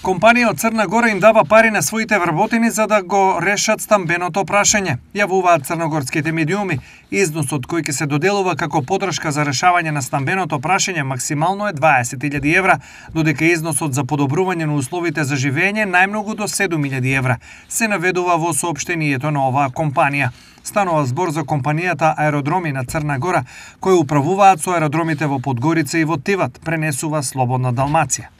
Компанија од Црна Гора им дава пари на своите вработени за да го решат стамбеното прашање, јавуваат црногорските медиуми. Износот кој ке се доделува како подршка за решавање на стамбеното прашање максимално е 20.000 евра, додека износот за подобрување на условите за живење најмногу до 7.000 евра, се наведува во сообщението на оваа компанија. Станува збор за компанијата Аеродроми на Црна Гора, кој управуваат со аеродромите во Подгорица и во Тиват, пренесува Слободна Далмација.